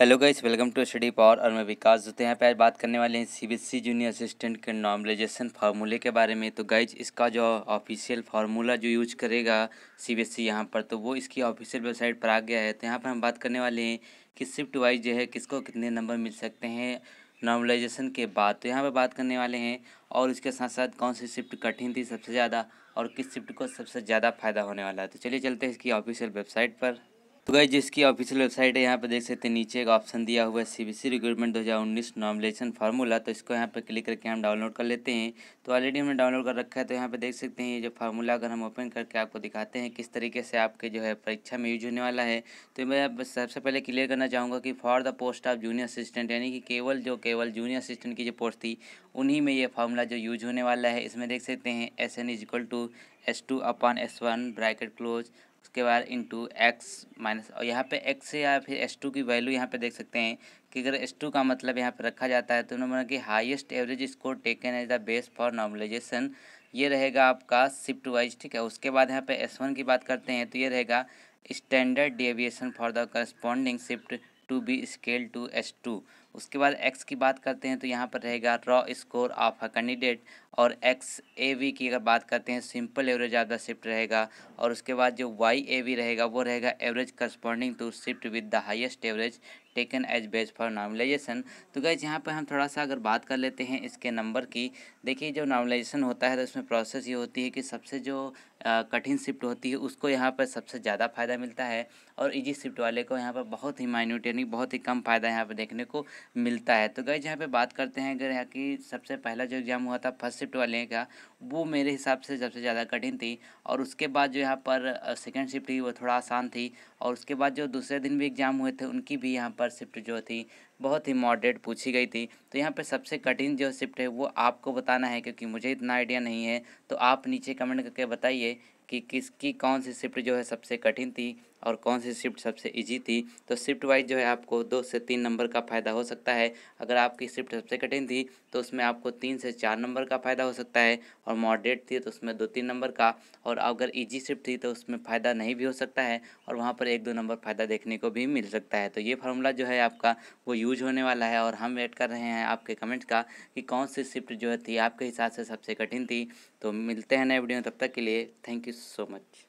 hello guys welcome to study power और मैं विकास जुते तो यहाँ पहले आज बात करने वाले हैं सीबीएसई जूनियर असिस्टेंट के नॉर्मलाइजेशन फार्मूले के बारे में तो गाइज इसका जो ऑफिशियल फार्मूला जो यूज करेगा सीबीएसई यहाँ पर तो वो इसकी ऑफिशियल वेबसाइट पर आ गया है तो यहाँ पर हम बात करने वाले हैं कि शिफ्ट वाइज जो है किसको कितने नंबर मिल सकते हैं नॉर्मलाइजेशन के बाद तो यहाँ पर बात करने वाले हैं और इसके साथ साथ कौन सी शिफ्ट कठिन थी सबसे ज़्यादा और किस शिफ्ट को सबसे ज़्यादा फायदा होने वाला है तो चलिए चलते हैं इसकी ऑफिशियल वेबसाइट पर तो गई जिसकी ऑफिशियल वेबसाइट है यहाँ पे देख सकते हैं नीचे एक ऑप्शन दिया हुआ है सीबीसी रिक्रूटमेंट 2019 नॉमिनेशन फार्मूला तो इसको यहाँ पे क्लिक करके हम डाउनलोड कर लेते हैं तो ऑलरेडी हमने डाउनलोड कर रखा है तो यहाँ पे देख सकते हैं ये जो फार्मूला अगर हम ओपन करके आपको दिखाते हैं किस तरीके से आपके जो है परीक्षा में यूज होने वाला है तो मैं सबसे पहले क्लियर करना चाहूँगा कि for the post of junior assistant यानी कि केवल जो केवल जूनियर असिस्टेंट की जो पोस्ट थी उन्हीं में ये फार्मूला जो यूज होने वाला है इसमें देख सकते हैं S N is equal to S two upon S one bracket close उसके बाद इंटू एक्स माइनस और यहाँ पे एक्स या फिर एस टू की वैल्यू यहाँ पे देख सकते हैं कि अगर एस टू का मतलब यहाँ पे रखा जाता है तो उन्होंने बोला कि highest average score taken as the base for normalisation ये रहेगा आपका शिफ्ट वाइज ठीक है उसके बाद यहाँ पे एस वन की बात करते हैं तो ये रहेगा standard deviation for the corresponding shift to be scale to H two उसके बाद एक्स की बात करते हैं तो यहाँ पर रहेगा raw score of a candidate और एक्स ए वी की अगर बात करते हैं simple average of the shift रहेगा और उसके बाद जो वाई ए वी रहेगा वो रहेगा average corresponding to shift with the highest average taken as base for normalisation तो गैस यहाँ पर हम थोड़ा सा अगर बात कर लेते हैं इसके नंबर की देखिए जो नॉर्मलाइजेशन होता है तो उसमें प्रोसेस ये होती है कि सबसे जो कठिन शिफ्ट होती है उसको यहाँ पर सबसे ज़्यादा फ़ायदा मिलता है और इजी शिफ्ट वाले को यहाँ पर बहुत ही माइन्यूट यानी बहुत ही कम फ़ायदा यहाँ पर देखने को मिलता है तो गई यहाँ पर बात करते हैं अगर यहाँ की सबसे पहला जो एग्ज़ाम हुआ था फर्स्ट शिफ्ट वाले का वो मेरे हिसाब से सबसे ज़्यादा कठिन थी और उसके बाद जो यहाँ पर सेकेंड शिफ्ट थी वो थोड़ा आसान थी और उसके बाद जो दूसरे दिन भी एग्ज़ाम हुए थे उनकी भी यहाँ पर शिफ्ट जो थी बहुत ही मॉडरेट पूछी गई थी तो यहाँ पर सबसे कठिन जो शिफ्ट है वो आपको बताना है क्योंकि मुझे इतना आइडिया नहीं है तो आप नीचे कमेंट करके बताइए que कि किसकी कौन सी शिफ्ट जो है सबसे कठिन थी और कौन सी शिफ्ट सबसे इजी थी तो शिफ्ट वाइज जो है आपको दो से तीन नंबर का फ़ायदा हो सकता है अगर आपकी शिफ्ट सबसे कठिन थी तो उसमें आपको तीन से चार नंबर का फ़ायदा हो सकता है और मॉडरेट थी तो उसमें दो तीन नंबर का और अगर इजी शिफ्ट थी तो उसमें फ़ायदा नहीं भी हो सकता है और वहाँ पर एक दो नंबर फ़ायदा देखने को भी मिल सकता है तो ये फार्मूला जो है आपका वो यूज होने वाला है और हम वेट कर रहे हैं आपके कमेंट का कि कौन सी शिफ्ट जो है थी आपके हिसाब से सबसे कठिन थी तो मिलते हैं नए वीडियो तब तक के लिए थैंक यू so much